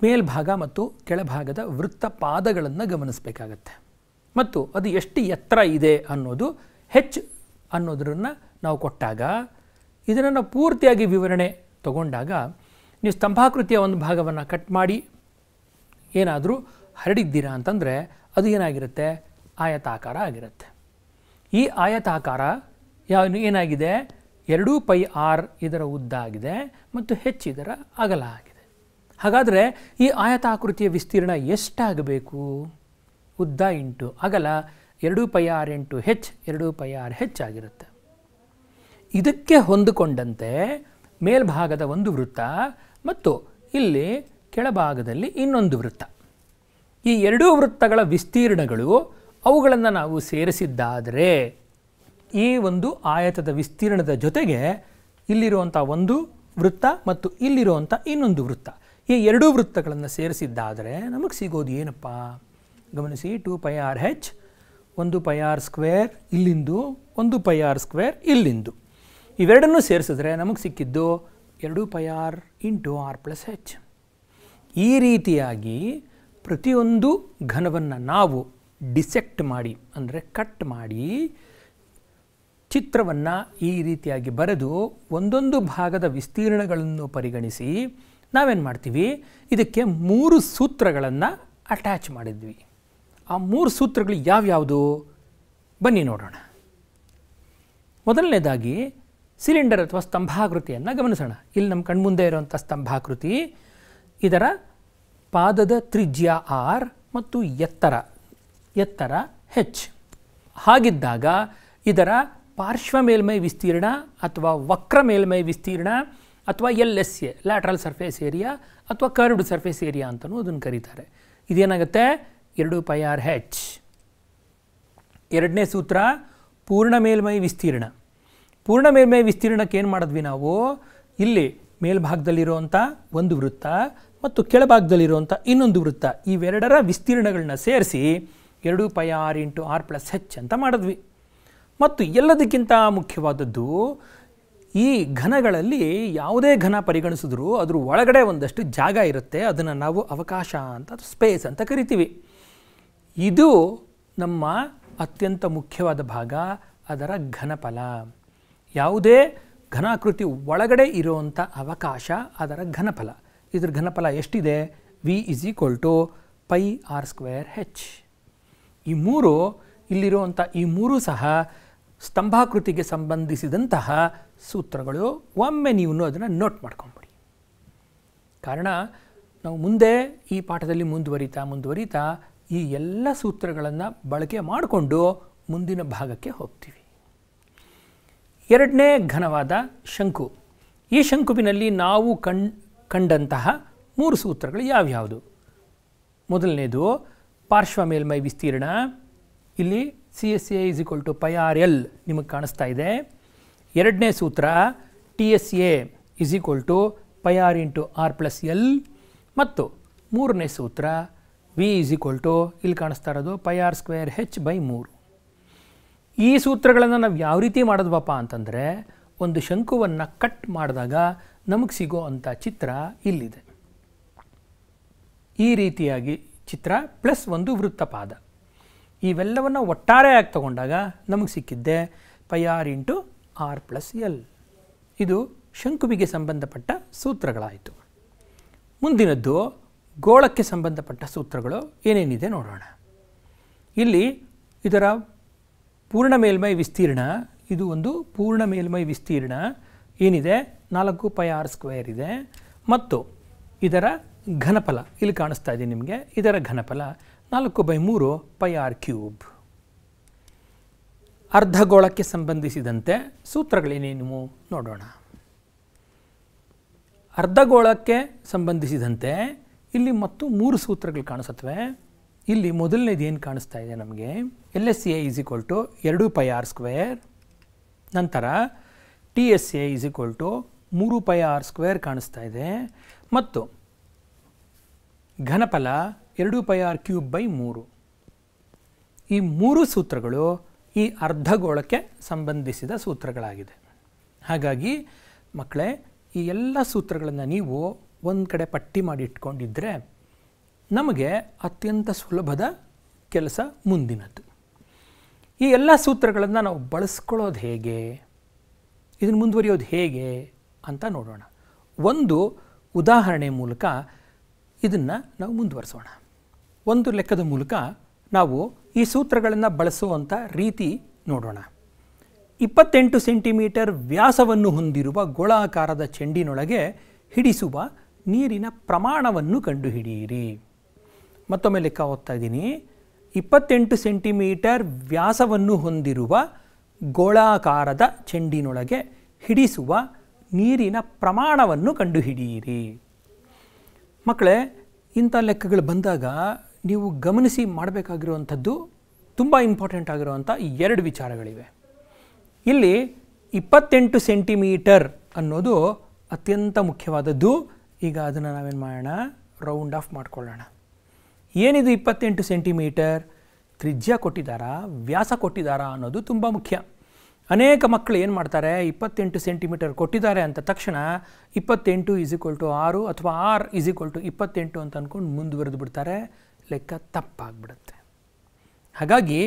ಮೇಲ್ಭಾಗ ಮತ್ತು ಕೆಳಭಾಗದ ವೃತ್ತ ಪಾದಗಳನ್ನು ಗಮನಿಸಬೇಕಾಗತ್ತೆ ಮತ್ತು ಅದು ಎಷ್ಟು ಎತ್ತರ ಇದೆ ಅನ್ನೋದು ಹೆಚ್ಚು ಅನ್ನೋದನ್ನು ನಾವು ಕೊಟ್ಟಾಗ ಇದನ್ನು ಪೂರ್ತಿಯಾಗಿ ವಿವರಣೆ ತಗೊಂಡಾಗ ನೀವು ಸ್ತಂಭಾಕೃತಿಯ ಒಂದು ಭಾಗವನ್ನು ಕಟ್ ಮಾಡಿ ಏನಾದರೂ ಹರಡಿದ್ದೀರಾ ಅಂತಂದರೆ ಅದು ಏನಾಗಿರುತ್ತೆ ಆಯತಾಕಾರ ಆಗಿರುತ್ತೆ ಈ ಆಯತಾಕಾರ ಯಾವ ಏನಾಗಿದೆ ಎರಡೂ ಪೈ ಆರ್ ಇದರ ಉದ್ದ ಆಗಿದೆ ಮತ್ತು ಹೆಚ್ಚಿದರ ಅಗಲ ಆಗಿದೆ ಹಾಗಾದರೆ ಈ ಆಯತಾಕೃತಿಯ ವಿಸ್ತೀರ್ಣ ಎಷ್ಟಾಗಬೇಕು ಉದ್ದ ಇಂಟು ಅಗಲ ಎರಡು ಪೈ ಆರ್ ಎಂಟು ಹೆಚ್ ಎರಡು ಪೈ ಆರ್ ಹೆಚ್ಚಾಗಿರುತ್ತೆ ಇದಕ್ಕೆ ಹೊಂದಿಕೊಂಡಂತೆ ಮೇಲ್ಭಾಗದ ಒಂದು ವೃತ್ತ ಮತ್ತು ಇಲ್ಲಿ ಕೆಳಭಾಗದಲ್ಲಿ ಇನ್ನೊಂದು ವೃತ್ತ ಈ ಎರಡೂ ವೃತ್ತಗಳ ವಿಸ್ತೀರ್ಣಗಳು ಅವುಗಳನ್ನು ನಾವು ಸೇರಿಸಿದ್ದಾದರೆ ಈ ಒಂದು ಆಯತದ ವಿಸ್ತೀರ್ಣದ ಜೊತೆಗೆ ಇಲ್ಲಿರುವಂಥ ಒಂದು ವೃತ್ತ ಮತ್ತು ಇಲ್ಲಿರುವಂಥ ಇನ್ನೊಂದು ವೃತ್ತ ಈ ಎರಡೂ ವೃತ್ತಗಳನ್ನು ಸೇರಿಸಿದ್ದಾದರೆ ನಮಗೆ ಸಿಗೋದು ಏನಪ್ಪ ಗಮನಿಸಿ ಟು ಪೈ ಆರ್ ಹೆಚ್ ಒಂದು ಪೈ ಆರ್ ಸ್ಕ್ವೇರ್ ಇಲ್ಲಿಂದು ಒಂದು ಪೈ ಆರ್ ಸ್ಕ್ವೇರ್ ಇಲ್ಲಿಂದು ಇವೆರಡನ್ನೂ ಸೇರಿಸಿದ್ರೆ ನಮಗೆ ಸಿಕ್ಕಿದ್ದು ಎರಡು pi r into r plus h ಈ ರೀತಿಯಾಗಿ ಪ್ರತಿಯೊಂದು ಘನವನ್ನು ನಾವು ಡಿಸೆಕ್ಟ್ ಮಾಡಿ ಅಂದರೆ ಕಟ್ ಮಾಡಿ ಚಿತ್ರವನ್ನು ಈ ರೀತಿಯಾಗಿ ಬರೆದು ಒಂದೊಂದು ಭಾಗದ ವಿಸ್ತೀರ್ಣಗಳನ್ನು ಪರಿಗಣಿಸಿ ನಾವೇನು ಮಾಡ್ತೀವಿ ಇದಕ್ಕೆ ಮೂರು ಸೂತ್ರಗಳನ್ನು ಅಟ್ಯಾಚ್ ಮಾಡಿದ್ವಿ ಆ ಮೂರು ಸೂತ್ರಗಳು ಯಾವ್ಯಾವುದು ಬನ್ನಿ ನೋಡೋಣ ಮೊದಲನೇದಾಗಿ ಸಿಲಿಂಡರ್ ಅಥವಾ ಸ್ತಂಭಾಕೃತಿಯನ್ನು ಗಮನಿಸೋಣ ಇಲ್ಲಿ ನಮ್ಮ ಕಣ್ಮುಂದೆ ಇರುವಂಥ ಸ್ತಂಭಾಕೃತಿ ಇದರ ಪಾದದ ತ್ರಿಜ್ಯ ಆರ್ ಮತ್ತು ಎತ್ತರ ಎತ್ತರ ಹೆಚ್ ಹಾಗಿದ್ದಾಗ ಇದರ ಪಾರ್ಶ್ವ ಮೇಲ್ಮೈ ವಿಸ್ತೀರ್ಣ ಅಥವಾ ವಕ್ರ ಮೇಲ್ಮೈ ವಿಸ್ತೀರ್ಣ ಅಥವಾ L S A lateral surface area ಅಥವಾ ಕರ್ಡ್ ಸರ್ಫೇಸ್ ಏರಿಯಾ ಅಂತಲೂ ಅದನ್ನು ಕರೀತಾರೆ ಇದೇನಾಗುತ್ತೆ ಎರಡು ಪೈ ಆರ್ ಹೆಚ್ ಎರಡನೇ ಸೂತ್ರ ಪೂರ್ಣ ಮೇಲ್ಮೈ ವಿಸ್ತೀರ್ಣ ಪೂರ್ಣ ಮೇಲ್ಮೈ ವಿಸ್ತೀರ್ಣಕ್ಕೆ ಏನು ಮಾಡಿದ್ವಿ ನಾವು ಇಲ್ಲಿ ಮೇಲ್ಭಾಗದಲ್ಲಿರುವಂಥ ಒಂದು ವೃತ್ತ ಮತ್ತು ಕೆಳಭಾಗದಲ್ಲಿರುವಂಥ ಇನ್ನೊಂದು ವೃತ್ತ ಇವೆರಡರ ವಿಸ್ತೀರ್ಣಗಳನ್ನ ಸೇರಿಸಿ ಎರಡು pi r into r plus h ಅಂತ ಮಾಡಿದ್ವಿ ಮತ್ತು ಎಲ್ಲದಕ್ಕಿಂತ ಮುಖ್ಯವಾದದ್ದು ಈ ಘನಗಳಲ್ಲಿ ಯಾವುದೇ ಘನ ಪರಿಗಣಿಸಿದ್ರೂ ಅದ್ರ ಒಳಗಡೆ ಒಂದಷ್ಟು ಜಾಗ ಇರುತ್ತೆ ಅದನ್ನು ನಾವು ಅವಕಾಶ ಅಂತ ಸ್ಪೇಸ್ ಅಂತ ಕರಿತೀವಿ ಇದು ನಮ್ಮ ಅತ್ಯಂತ ಮುಖ್ಯವಾದ ಭಾಗ ಅದರ ಘನಫಲ ಯಾವುದೇ ಘನಾಕೃತಿ ಒಳಗಡೆ ಇರುವಂಥ ಅವಕಾಶ ಅದರ ಘನಫಲ ಇದರ ಘನಫಲ ಎಷ್ಟಿದೆ V is equal to pi r square h ಈ ಮೂರು ಇಲ್ಲಿರುವಂಥ ಈ ಮೂರು ಸಹ ಸ್ತಂಭಾಕೃತಿಗೆ ಸಂಬಂಧಿಸಿದಂತಹ ಸೂತ್ರಗಳು ಒಮ್ಮೆ ನೀವು ಅದನ್ನು ನೋಟ್ ಮಾಡ್ಕೊಂಬಿಡಿ ಕಾರಣ ನಾವು ಮುಂದೆ ಈ ಪಾಠದಲ್ಲಿ ಮುಂದುವರಿತಾ ಮುಂದುವರಿತಾ ಈ ಎಲ್ಲ ಸೂತ್ರಗಳನ್ನು ಬಳಕೆ ಮಾಡಿಕೊಂಡು ಮುಂದಿನ ಭಾಗಕ್ಕೆ ಹೋಗ್ತೀವಿ ಎರಡನೇ ಘನವಾದ ಶಂಕು ಈ ಶಂಕುವಿನಲ್ಲಿ ನಾವು ಕಣ್ ಕಂಡಂತಹ ಮೂರು ಸೂತ್ರಗಳು ಯಾವ್ಯಾವುದು ಮೊದಲನೇದು ಪಾರ್ಶ್ವ ಮೇಲ್ಮೈ ವಿಸ್ತೀರ್ಣ ಇಲ್ಲಿ C S A is equal to pi r l ನಿಮಗೆ ಕಾಣಿಸ್ತಾ ಇದೆ ಎರಡನೇ ಸೂತ್ರ T S A is equal to pi r into r plus l ಮತ್ತು ಮೂರನೇ ಸೂತ್ರ ವಿ ಇಸ್ ಈಕ್ವಲ್ ಟು ಇಲ್ಲಿ ಕಾಣಿಸ್ತಾ ಇರೋದು pi r square h by ಮೂರು ಈ ಸೂತ್ರಗಳನ್ನು ನಾವು ಯಾವ ರೀತಿ ಮಾಡಿದ್ವಪ್ಪ ಅಂತಂದರೆ ಒಂದು ಶಂಕುವನ್ನು ಕಟ್ ಮಾಡಿದಾಗ ನಮಗೆ ಸಿಗೋ ಅಂಥ ಚಿತ್ರ ಇಲ್ಲಿದೆ ಈ ರೀತಿಯಾಗಿ ಚಿತ್ರ ಪ್ಲಸ್ ಒಂದು ವೃತ್ತಪಾದ ಇವೆಲ್ಲವನ್ನು ಒಟ್ಟಾರೆಯಾಗಿ ತಗೊಂಡಾಗ ನಮಗೆ ಸಿಕ್ಕಿದ್ದೆ pi r into r plus l ಇದು ಶಂಕುವಿಗೆ ಸಂಬಂಧಪಟ್ಟ ಸೂತ್ರಗಳಾಯಿತು ಮುಂದಿನದ್ದು ಗೋಳಕ್ಕೆ ಸಂಬಂಧಪಟ್ಟ ಸೂತ್ರಗಳು ಏನೇನಿದೆ ನೋಡೋಣ ಇಲ್ಲಿ ಇದರ ಪೂರ್ಣ ಮೇಲ್ಮೈ ವಿಸ್ತೀರ್ಣ ಇದು ಒಂದು ಪೂರ್ಣ ಮೇಲ್ಮೈ ವಿಸ್ತೀರ್ಣ ಏನಿದೆ ನಾಲ್ಕು ಪೈ ಆರ್ ಸ್ಕ್ವೇರ್ ಇದೆ ಮತ್ತು ಇದರ ಘನಫಲ ಇಲ್ಲಿ ಕಾಣಿಸ್ತಾ ಇದೆ ನಿಮಗೆ ಇದರ ಘನಫಲ ನಾಲ್ಕು ಬೈ ಮೂರು ಪೈ ಆರ್ ಕ್ಯೂಬ್ ಅರ್ಧಗೋಳಕ್ಕೆ ಸಂಬಂಧಿಸಿದಂತೆ ಸೂತ್ರಗಳೇನೇನು ನೋಡೋಣ ಅರ್ಧಗೋಳಕ್ಕೆ ಸಂಬಂಧಿಸಿದಂತೆ ಇಲ್ಲಿ ಮತ್ತು ಮೂರು ಸೂತ್ರಗಳು ಕಾಣಿಸುತ್ತವೆ ಇಲ್ಲಿ ಮೊದಲನೇದು ಏನು ಕಾಣಿಸ್ತಾ ಇದೆ ನಮಗೆ L S C A is equal to ಎರಡು ಪೈ ಆರ್ ಸ್ಕ್ವೇರ್ ನಂತರ T S A is equal to ಮೂರು ಪೈ ಆರ್ ಸ್ಕ್ವೇರ್ ಕಾಣಿಸ್ತಾ ಇದೆ ಮತ್ತು ಘನಫಲ ಎರಡು ಪೈ ಆರ್ ಕ್ಯೂಬ್ ಬೈ ಮೂರು ಈ ಮೂರು ಸೂತ್ರಗಳು ಈ ಅರ್ಧಗೋಳಕ್ಕೆ ಸಂಬಂಧಿಸಿದ ಸೂತ್ರಗಳಾಗಿದೆ ಹಾಗಾಗಿ ಮಕ್ಕಳೇ ಈ ಎಲ್ಲ ಸೂತ್ರಗಳನ್ನು ನೀವು ಒಂದು ಕಡೆ ಪಟ್ಟಿ ಮಾಡಿ ಇಟ್ಕೊಂಡಿದ್ದರೆ ನಮಗೆ ಅತ್ಯಂತ ಸುಲಭದ ಕೆಲಸ ಮುಂದಿನದ್ದು ಈ ಎಲ್ಲ ಸೂತ್ರಗಳನ್ನು ನಾವು ಬಳಸ್ಕೊಳ್ಳೋದು ಹೇಗೆ ಇದನ್ನು ಮುಂದುವರಿಯೋದು ಹೇಗೆ ಅಂತ ನೋಡೋಣ ಒಂದು ಉದಾಹರಣೆ ಮೂಲಕ ಇದನ್ನು ನಾವು ಮುಂದುವರಿಸೋಣ ಒಂದು ಲೆಕ್ಕದ ಮೂಲಕ ನಾವು ಈ ಸೂತ್ರಗಳನ್ನು ಬಳಸುವಂಥ ರೀತಿ ನೋಡೋಣ ಇಪ್ಪತ್ತೆಂಟು ಸೆಂಟಿಮೀಟರ್ ವ್ಯಾಸವನ್ನು ಹೊಂದಿರುವ ಗೋಳಾಕಾರದ ಚೆಂಡಿನೊಳಗೆ ಹಿಡಿಸುವ ನೀರಿನ ಪ್ರಮಾಣವನ್ನು ಕಂಡುಹಿಡಿಯಿರಿ ಮತ್ತೊಮ್ಮೆ ಲೆಕ್ಕ ಓದ್ತಾ ಇದ್ದೀನಿ ಇಪ್ಪತ್ತೆಂಟು ಸೆಂಟಿಮೀಟರ್ ವ್ಯಾಸವನ್ನು ಹೊಂದಿರುವ ಗೋಳಾಕಾರದ ಚೆಂಡಿನೊಳಗೆ ಹಿಡಿಸುವ ನೀರಿನ ಪ್ರಮಾಣವನ್ನು ಕಂಡುಹಿಡಿಯಿರಿ ಮಕ್ಕಳೇ ಇಂಥ ಲೆಕ್ಕಗಳು ಬಂದಾಗ ನೀವು ಗಮನಿಸಿ ಮಾಡಬೇಕಾಗಿರುವಂಥದ್ದು ತುಂಬ ಇಂಪಾರ್ಟೆಂಟ್ ಆಗಿರುವಂಥ ಎರಡು ವಿಚಾರಗಳಿವೆ ಇಲ್ಲಿ ಇಪ್ಪತ್ತೆಂಟು ಸೆಂಟಿಮೀಟರ್ ಅನ್ನೋದು ಅತ್ಯಂತ ಮುಖ್ಯವಾದದ್ದು ಈಗ ಅದನ್ನು ನಾವೇನು ಮಾಡೋಣ ರೌಂಡ್ ಆಫ್ ಮಾಡ್ಕೊಳ್ಳೋಣ ಏನಿದು ಇಪ್ಪತ್ತೆಂಟು ಸೆಂಟಿಮೀಟರ್ ತ್ರಿಜ್ಯ ಕೊಟ್ಟಿದ್ದಾರಾ ವ್ಯಾಸ ಕೊಟ್ಟಿದ್ದಾರಾ ಅನ್ನೋದು ತುಂಬ ಮುಖ್ಯ ಅನೇಕ ಮಕ್ಕಳು ಏನು ಮಾಡ್ತಾರೆ ಇಪ್ಪತ್ತೆಂಟು ಸೆಂಟಿಮೀಟರ್ ಕೊಟ್ಟಿದ್ದಾರೆ ಅಂತ ತಕ್ಷಣ ಇಪ್ಪತ್ತೆಂಟು ಈಸ್ ಈಕ್ವಲ್ ಟು ಆರು ಅಥವಾ ಆರ್ ಈಸ್ ಈಕ್ವಲ್ ಟು ಇಪ್ಪತ್ತೆಂಟು ಅಂತ ಅಂದ್ಕೊಂಡು ಮುಂದುವರೆದು ಬಿಡ್ತಾರೆ ಲೆಕ್ಕ ತಪ್ಪಾಗ್ಬಿಡುತ್ತೆ ಹಾಗಾಗಿ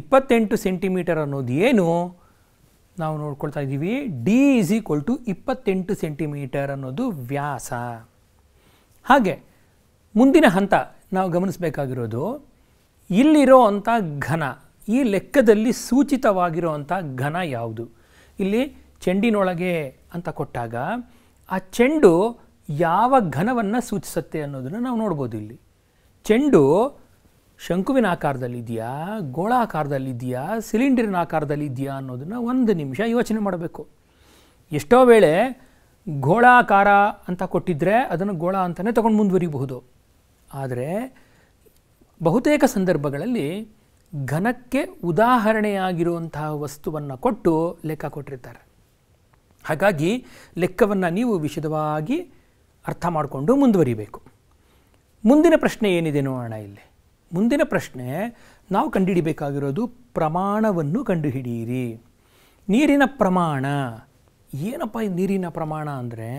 ಇಪ್ಪತ್ತೆಂಟು ಸೆಂಟಿಮೀಟರ್ ಅನ್ನೋದು ಏನು ನಾವು ನೋಡ್ಕೊಳ್ತಾ ಇದ್ದೀವಿ ಡಿ ಈಸ್ ಈಕ್ವಲ್ ಟು ಇಪ್ಪತ್ತೆಂಟು ಸೆಂಟಿಮೀಟರ್ ಅನ್ನೋದು ವ್ಯಾಸ ಹಾಗೆ ಮುಂದಿನ ಹಂತ ನಾವು ಗಮನಿಸಬೇಕಾಗಿರೋದು ಇಲ್ಲಿರೋ ಅಂಥ ಘನ ಈ ಲೆಕ್ಕದಲ್ಲಿ ಸೂಚಿತವಾಗಿರೋ ಅಂಥ ಘನ ಯಾವುದು ಇಲ್ಲಿ ಚೆಂಡಿನೊಳಗೆ ಅಂತ ಕೊಟ್ಟಾಗ ಆ ಚೆಂಡು ಯಾವ ಘನವನ್ನು ಸೂಚಿಸುತ್ತೆ ಅನ್ನೋದನ್ನು ನಾವು ನೋಡ್ಬೋದು ಇಲ್ಲಿ ಚೆಂಡು ಶಂಕುವಿನ ಆಕಾರದಲ್ಲಿದೆಯಾ ಗೋಳಾಕಾರದಲ್ಲಿದೆಯಾ ಸಿಲಿಂಡರಿನ ಆಕಾರದಲ್ಲಿದೆಯಾ ಅನ್ನೋದನ್ನು ಒಂದು ನಿಮಿಷ ಯೋಚನೆ ಮಾಡಬೇಕು ಎಷ್ಟೋ ವೇಳೆ ಗೋಳಾಕಾರ ಅಂತ ಕೊಟ್ಟಿದ್ದರೆ ಅದನ್ನು ಗೋಳ ಅಂತಲೇ ತೊಗೊಂಡು ಮುಂದುವರಿಬಹುದು ಆದರೆ ಬಹುತೇಕ ಸಂದರ್ಭಗಳಲ್ಲಿ ಘನಕ್ಕೆ ಉದಾಹರಣೆಯಾಗಿರುವಂತಹ ವಸ್ತುವನ್ನು ಕೊಟ್ಟು ಲೆಕ್ಕ ಕೊಟ್ಟಿರ್ತಾರೆ ಹಾಗಾಗಿ ಲೆಕ್ಕವನ್ನು ನೀವು ವಿಶದವಾಗಿ ಅರ್ಥ ಮಾಡಿಕೊಂಡು ಮುಂದುವರಿಬೇಕು ಮುಂದಿನ ಪ್ರಶ್ನೆ ಏನಿದೆ ನೋಡೋಣ ಇಲ್ಲಿ ಮುಂದಿನ ಪ್ರಶ್ನೆ ನಾವು ಕಂಡುಹಿಡಿಬೇಕಾಗಿರೋದು ಪ್ರಮಾಣವನ್ನು ಕಂಡುಹಿಡಿಯಿರಿ ನೀರಿನ ಪ್ರಮಾಣ ಏನಪ್ಪ ನೀರಿನ ಪ್ರಮಾಣ ಅಂದರೆ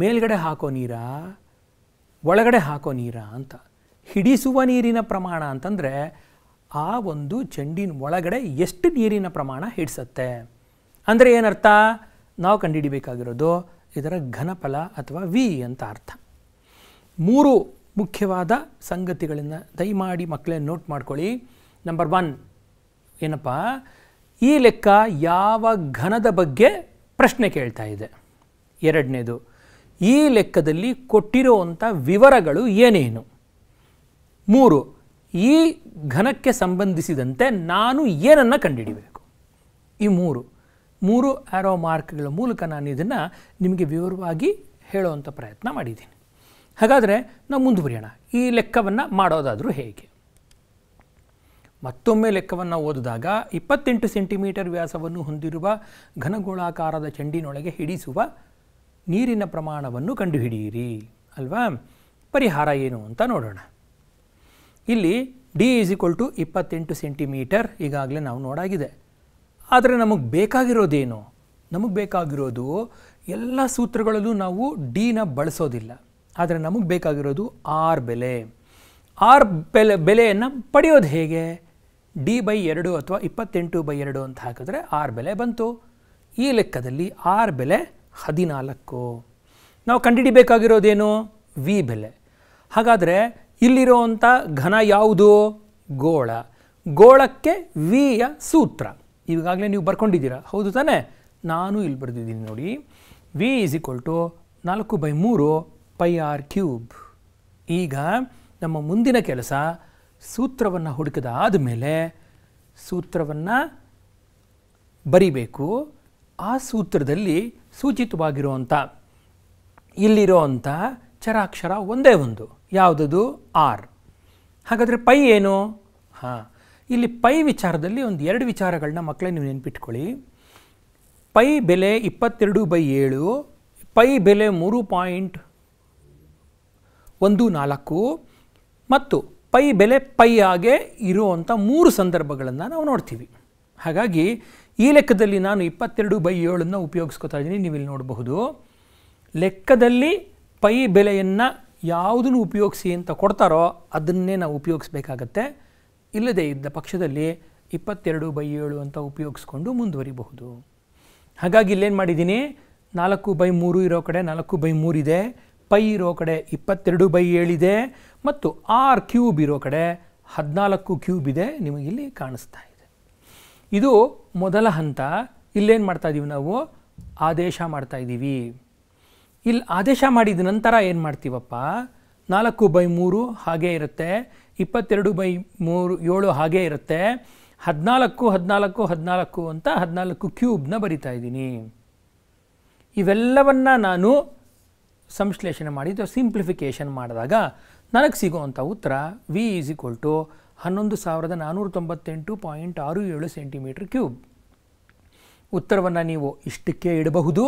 ಮೇಲ್ಗಡೆ ಹಾಕೋ ನೀರಾ ಒಳಗಡೆ ಹಾಕೋ ನೀರ ಅಂತ ಹಿಡಿಸುವ ನೀರಿನ ಪ್ರಮಾಣ ಅಂತಂದರೆ ಆ ಒಂದು ಚೆಂಡಿನ ಒಳಗಡೆ ಎಷ್ಟು ನೀರಿನ ಪ್ರಮಾಣ ಹಿಡಿಸತ್ತೆ ಅಂದರೆ ಏನರ್ಥ ನಾವು ಕಂಡುಹಿಡಿಬೇಕಾಗಿರೋದು ಇದರ ಘನಫಲ ಅಥವಾ ವಿ ಅಂತ ಅರ್ಥ ಮೂರು ಮುಖ್ಯವಾದ ಸಂಗತಿಗಳನ್ನು ದಯಮಾಡಿ ಮಕ್ಕಳೇ ನೋಟ್ ಮಾಡ್ಕೊಳ್ಳಿ ನಂಬರ್ ಒನ್ ಏನಪ್ಪ ಈ ಲೆಕ್ಕ ಯಾವ ಘನದ ಬಗ್ಗೆ ಪ್ರಶ್ನೆ ಕೇಳ್ತಾ ಇದೆ ಎರಡನೇದು ಈ ಲೆಕ್ಕದಲ್ಲಿ ಕೊಟ್ಟಿರುವಂಥ ವಿವರಗಳು ಏನೇನು ಮೂರು ಈ ಘನಕ್ಕೆ ಸಂಬಂಧಿಸಿದಂತೆ ನಾನು ಏನನ್ನು ಕಂಡುಹಿಡಿಬೇಕು ಈ ಮೂರು ಮೂರು ಆರೋ ಮಾರ್ಕ್ಗಳ ಮೂಲಕ ನಾನು ಇದನ್ನು ನಿಮಗೆ ವಿವರವಾಗಿ ಹೇಳುವಂಥ ಪ್ರಯತ್ನ ಮಾಡಿದ್ದೀನಿ ಹಾಗಾದರೆ ನಾವು ಮುಂದುವರಿಯೋಣ ಈ ಲೆಕ್ಕವನ್ನು ಮಾಡೋದಾದರೂ ಹೇಗೆ ಮತ್ತೊಮ್ಮೆ ಲೆಕ್ಕವನ್ನು ಓದಿದಾಗ ಇಪ್ಪತ್ತೆಂಟು ಸೆಂಟಿಮೀಟರ್ ವ್ಯಾಸವನ್ನು ಹೊಂದಿರುವ ಘನಗೋಳಾಕಾರದ ಚೆಂಡಿನೊಳಗೆ ಹಿಡಿಸುವ ನೀರಿನ ಪ್ರಮಾಣವನ್ನು ಕಂಡುಹಿಡಿಯಿರಿ ಅಲ್ವಾ ಪರಿಹಾರ ಏನು ಅಂತ ನೋಡೋಣ ಇಲ್ಲಿ ಡಿ ಈಸ್ ಈಕ್ವಲ್ ಟು ಇಪ್ಪತ್ತೆಂಟು ಸೆಂಟಿಮೀಟರ್ ಈಗಾಗಲೇ ನಾವು ನೋಡಾಗಿದೆ ಆದರೆ ನಮಗೆ ಬೇಕಾಗಿರೋದೇನು ನಮಗೆ ಬೇಕಾಗಿರೋದು ಎಲ್ಲ ಸೂತ್ರಗಳಲ್ಲೂ ನಾವು ಡಿನ ಬಳಸೋದಿಲ್ಲ ಆದರೆ ನಮಗೆ ಬೇಕಾಗಿರೋದು ಆರ್ ಬೆಲೆ ಆರ್ ಬೆಲೆ ಬೆಲೆಯನ್ನು ಪಡೆಯೋದು ಹೇಗೆ ಡಿ ಬೈ ಎರಡು ಅಥವಾ ಇಪ್ಪತ್ತೆಂಟು ಬೈ ಎರಡು ಅಂತ ಹಾಕಿದ್ರೆ ಆರ್ ಬೆಲೆ ಬಂತು ಈ ಲೆಕ್ಕದಲ್ಲಿ ಆರ್ ಬೆಲೆ ಹದಿನಾಲ್ಕು ನಾವು ಕಂಡುಹಿಡಿಬೇಕಾಗಿರೋದೇನು ವಿ ಬೆಲೆ ಹಾಗಾದರೆ ಇಲ್ಲಿರುವಂಥ ಘನ ಯಾವುದು ಗೋಳ ಗೋಳಕ್ಕೆ ಯ ಸೂತ್ರ ಈಗಾಗಲೇ ನೀವು ಬರ್ಕೊಂಡಿದ್ದೀರಾ ಹೌದು ತಾನೇ ನಾನು ಇಲ್ಲಿ ಬರೆದಿದ್ದೀನಿ ನೋಡಿ ವಿ ಈಸ್ ಈಕ್ವಲ್ ಟು ನಾಲ್ಕು ಬೈ ಮೂರು ಪೈ ಆರ್ ಕ್ಯೂಬ್ ಈಗ ನಮ್ಮ ಮುಂದಿನ ಕೆಲಸ ಸೂತ್ರವನ್ನು ಹುಡುಕಿದಾದ ಮೇಲೆ ಸೂತ್ರವನ್ನು ಬರಿಬೇಕು ಆ ಸೂತ್ರದಲ್ಲಿ ಸೂಚಿತವಾಗಿರುವಂಥ ಇಲ್ಲಿರುವಂಥ ಚರಾಕ್ಷರ ಒಂದೇ ಒಂದು ಯಾವುದದು ಆರ್ ಹಾಗಾದರೆ ಪೈ ಏನು ಹಾಂ ಇಲ್ಲಿ ಪೈ ವಿಚಾರದಲ್ಲಿ ಒಂದು ಎರಡು ವಿಚಾರಗಳನ್ನ ಮಕ್ಕಳೇ ನೀವು ನೆನ್ಪಿಟ್ಕೊಳ್ಳಿ ಪೈ ಬೆಲೆ ಇಪ್ಪತ್ತೆರಡು ಬೈ ಏಳು ಪೈ ಬೆಲೆ ಮೂರು ಪಾಯಿಂಟ್ ಒಂದು ನಾಲ್ಕು ಮತ್ತು ಪೈ ಬೆಲೆ ಪೈ ಆಗೇ ಇರುವಂಥ ಮೂರು ಸಂದರ್ಭಗಳನ್ನು ನಾವು ನೋಡ್ತೀವಿ ಹಾಗಾಗಿ ಈ ಲೆಕ್ಕದಲ್ಲಿ ನಾನು ಇಪ್ಪತ್ತೆರಡು ಬೈ ಏಳನ್ನು ಉಪಯೋಗಿಸ್ಕೋತಾ ಇದ್ದೀನಿ ನೀವು ಇಲ್ಲಿ ನೋಡಬಹುದು ಲೆಕ್ಕದಲ್ಲಿ ಪೈ ಬೆಲೆಯನ್ನು ಯಾವುದನ್ನು ಉಪಯೋಗಿಸಿ ಅಂತ ಕೊಡ್ತಾರೋ ಅದನ್ನೇ ನಾವು ಉಪಯೋಗಿಸ್ಬೇಕಾಗತ್ತೆ ಇಲ್ಲದೇ ಇದ್ದ ಪಕ್ಷದಲ್ಲಿ ಇಪ್ಪತ್ತೆರಡು ಬೈ ಏಳು ಅಂತ ಉಪಯೋಗಿಸ್ಕೊಂಡು ಮುಂದುವರಿಬಹುದು ಹಾಗಾಗಿ ಇಲ್ಲೇನು ಮಾಡಿದ್ದೀನಿ ನಾಲ್ಕು ಬೈ ಮೂರು ಇರೋ ಕಡೆ ನಾಲ್ಕು ಬೈ ಮೂರಿದೆ ಪೈ ಇರೋ ಕಡೆ ಇಪ್ಪತ್ತೆರಡು ಬೈ ಏಳಿದೆ ಮತ್ತು ಆರ್ ಕ್ಯೂಬ್ ಇರೋ ಕಡೆ ಹದಿನಾಲ್ಕು ಕ್ಯೂಬ್ ಇದೆ ನಿಮಗಿಲ್ಲಿ ಕಾಣಿಸ್ತಾ ಇದೆ ಇದು ಮೊದಲ ಹಂತ ಇಲ್ಲೇನು ಮಾಡ್ತಾ ಇದ್ದೀವಿ ನಾವು ಆದೇಶ ಮಾಡ್ತಾ ಇದ್ದೀವಿ ಇಲ್ಲಿ ಆದೇಶ ಮಾಡಿದ ನಂತರ ಏನು ಮಾಡ್ತೀವಪ್ಪ ನಾಲ್ಕು ಬೈ ಮೂರು ಹಾಗೇ ಇರುತ್ತೆ ಇಪ್ಪತ್ತೆರಡು ಬೈ ಮೂರು ಏಳು ಹಾಗೇ ಇರುತ್ತೆ ಹದಿನಾಲ್ಕು ಹದಿನಾಲ್ಕು ಹದಿನಾಲ್ಕು ಅಂತ ಹದಿನಾಲ್ಕು ಕ್ಯೂಬ್ನ ಬರಿತಾ ಇದ್ದೀನಿ ಇವೆಲ್ಲವನ್ನು ನಾನು ಸಂಶ್ಲೇಷಣೆ ಮಾಡಿದ್ದು ಸಿಂಪ್ಲಿಫಿಕೇಷನ್ ಮಾಡಿದಾಗ ನನಗೆ ಸಿಗುವಂಥ ಉತ್ತರ ವಿ ಈಸ್ ಈಕ್ವಲ್ ಟು ಹನ್ನೊಂದು ಸಾವಿರದ ನಾನ್ನೂರ ತೊಂಬತ್ತೆಂಟು ಪಾಯಿಂಟ್ ಆರು ಏಳು ಸೆಂಟಿಮೀಟರ್ ಕ್ಯೂಬ್ ಉತ್ತರವನ್ನು ನೀವು ಇಷ್ಟಕ್ಕೆ ಇಡಬಹುದು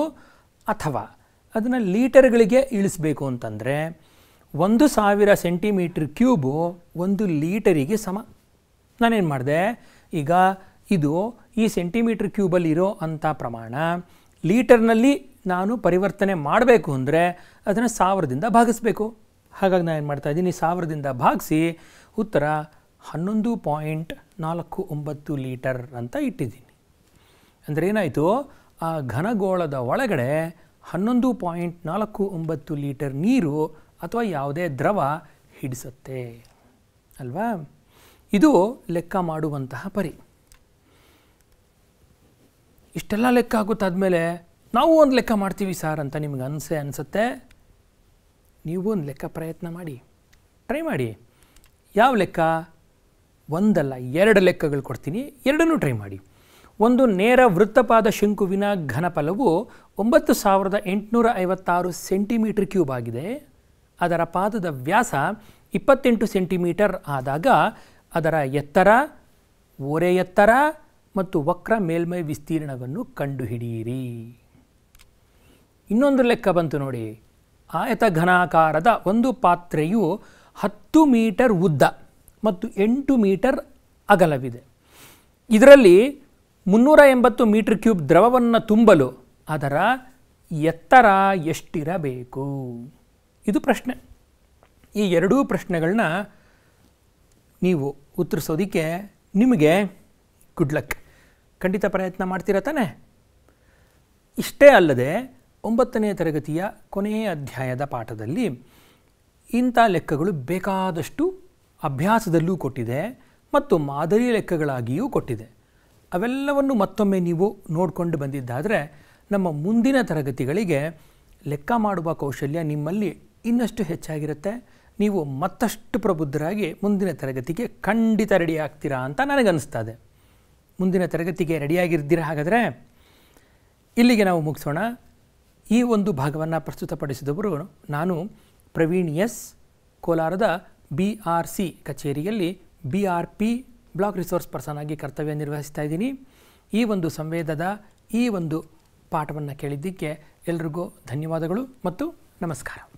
ಅಥವಾ ಅದನ್ನು ಲೀಟರ್ಗಳಿಗೆ ಇಳಿಸಬೇಕು ಅಂತಂದರೆ ಒಂದು ಸಾವಿರ ಸೆಂಟಿಮೀಟ್ರ್ ಕ್ಯೂಬು ಒಂದು ಲೀಟರಿಗೆ ಸಮ ನಾನೇನು ಮಾಡಿದೆ ಈಗ ಇದು ಈ ಸೆಂಟಿಮೀಟ್ರ್ ಇರೋ ಅಂಥ ಪ್ರಮಾಣ ಲೀಟರ್ನಲ್ಲಿ ನಾನು ಪರಿವರ್ತನೆ ಮಾಡಬೇಕು ಅಂದರೆ ಅದನ್ನು ಸಾವಿರದಿಂದ ಭಾಗಿಸ್ಬೇಕು ಹಾಗಾಗಿ ನಾನು ಏನು ಮಾಡ್ತಾ ಇದ್ದೀನಿ ಸಾವಿರದಿಂದ ಭಾಗಿಸಿ ಉತ್ತರ ಹನ್ನೊಂದು ಪಾಯಿಂಟ್ ನಾಲ್ಕು ಒಂಬತ್ತು ಲೀಟರ್ ಅಂತ ಇಟ್ಟಿದ್ದೀನಿ ಅಂದರೆ ಏನಾಯಿತು ಆ ಘನಗೋಳದ ಒಳಗಡೆ ಹನ್ನೊಂದು ಪಾಯಿಂಟ್ ನಾಲ್ಕು ಒಂಬತ್ತು ಲೀಟರ್ ನೀರು ಅಥವಾ ಯಾವುದೇ ದ್ರವ ಹಿಡಿಸುತ್ತೆ ಅಲ್ವಾ ಇದು ಲೆಕ್ಕ ಮಾಡುವಂತಹ ಪರಿ ಇಷ್ಟೆಲ್ಲ ಲೆಕ್ಕ ಆಗುತ್ತಾದ್ಮೇಲೆ ನಾವು ಒಂದು ಲೆಕ್ಕ ಮಾಡ್ತೀವಿ ಸರ್ ಅಂತ ನಿಮ್ಗೆ ಅನಿಸೆ ಅನಿಸುತ್ತೆ ನೀವು ಒಂದು ಲೆಕ್ಕ ಪ್ರಯತ್ನ ಮಾಡಿ ಟ್ರೈ ಮಾಡಿ ಯಾವ ಲೆಕ್ಕ ಒಂದಲ್ಲ ಎರಡು ಲೆಕ್ಕಗಳು ಕೊಡ್ತೀನಿ ಎರಡನ್ನೂ ಟ್ರೈ ಮಾಡಿ ಒಂದು ನೇರ ವೃತ್ತಪಾದ ಶಂಕುವಿನ ಘನಫಲವು ಒಂಬತ್ತು ಸಾವಿರದ ಎಂಟುನೂರ ಐವತ್ತಾರು ಸೆಂಟಿಮೀಟರ್ ಕ್ಯೂಬ್ ಆಗಿದೆ ಅದರ ಪಾದದ ವ್ಯಾಸ ಇಪ್ಪತ್ತೆಂಟು ಸೆಂಟಿಮೀಟರ್ ಆದಾಗ ಅದರ ಎತ್ತರ ಓರೆ ಎತ್ತರ ಮತ್ತು ವಕ್ರ ಮೇಲ್ಮೈ ವಿಸ್ತೀರ್ಣವನ್ನು ಕಂಡುಹಿಡಿಯಿರಿ ಇನ್ನೊಂದು ಲೆಕ್ಕ ಬಂತು ನೋಡಿ ಆಯತ ಘನಾಕಾರದ ಒಂದು ಪಾತ್ರೆಯು ಹತ್ತು ಮೀಟರ್ ಉದ್ದ ಮತ್ತು ಎಂಟು ಮೀಟರ್ ಅಗಲವಿದೆ ಇದರಲ್ಲಿ ಮುನ್ನೂರ ಎಂಬತ್ತು ಮೀಟರ್ ಕ್ಯೂಬ್ ದ್ರವವನ್ನು ತುಂಬಲು ಅದರ ಎತ್ತರ ಎಷ್ಟಿರಬೇಕು ಇದು ಪ್ರಶ್ನೆ ಈ ಎರಡೂ ಪ್ರಶ್ನೆಗಳನ್ನ ನೀವು ಉತ್ತರಿಸೋದಕ್ಕೆ ನಿಮಗೆ ಗುಡ್ ಲಕ್ ಖಂಡಿತ ಪ್ರಯತ್ನ ಮಾಡ್ತೀರ ತಾನೆ ಇಷ್ಟೇ ಅಲ್ಲದೆ ಒಂಬತ್ತನೇ ತರಗತಿಯ ಕೊನೆಯ ಅಧ್ಯಾಯದ ಪಾಠದಲ್ಲಿ ಇಂಥ ಲೆಕ್ಕಗಳು ಬೇಕಾದಷ್ಟು ಅಭ್ಯಾಸದಲ್ಲೂ ಕೊಟ್ಟಿದೆ ಮತ್ತು ಮಾದರಿ ಲೆಕ್ಕಗಳಾಗಿಯೂ ಕೊಟ್ಟಿದೆ ಅವೆಲ್ಲವನ್ನು ಮತ್ತೊಮ್ಮೆ ನೀವು ನೋಡಿಕೊಂಡು ಬಂದಿದ್ದಾದರೆ ನಮ್ಮ ಮುಂದಿನ ತರಗತಿಗಳಿಗೆ ಲೆಕ್ಕ ಮಾಡುವ ಕೌಶಲ್ಯ ನಿಮ್ಮಲ್ಲಿ ಇನ್ನಷ್ಟು ಹೆಚ್ಚಾಗಿರುತ್ತೆ ನೀವು ಮತ್ತಷ್ಟು ಪ್ರಬುದ್ಧರಾಗಿ ಮುಂದಿನ ತರಗತಿಗೆ ಖಂಡಿತ ರೆಡಿ ಆಗ್ತೀರಾ ಅಂತ ಇದೆ ಮುಂದಿನ ತರಗತಿಗೆ ರೆಡಿಯಾಗಿರ್ದಿರ ಹಾಗಾದರೆ ಇಲ್ಲಿಗೆ ನಾವು ಮುಗಿಸೋಣ ಈ ಒಂದು ಭಾಗವನ್ನು ಪ್ರಸ್ತುತಪಡಿಸಿದವರು ನಾನು ಪ್ರವೀಣ್ ಎಸ್ ಕೋಲಾರದ ಬಿ ಆರ್ ಸಿ ಕಚೇರಿಯಲ್ಲಿ B R P block resource person ಆಗಿ ಕರ್ತವ್ಯ ನಿರ್ವಹಿಸ್ತಾ ಇದ್ದೀನಿ ಈ ಒಂದು ಸಂವೇದದ ಈ ಒಂದು ಪಾಠವನ್ನು ಕೇಳಿದ್ದಕ್ಕೆ ಎಲ್ರಿಗೂ ಧನ್ಯವಾದಗಳು ಮತ್ತು ನಮಸ್ಕಾರ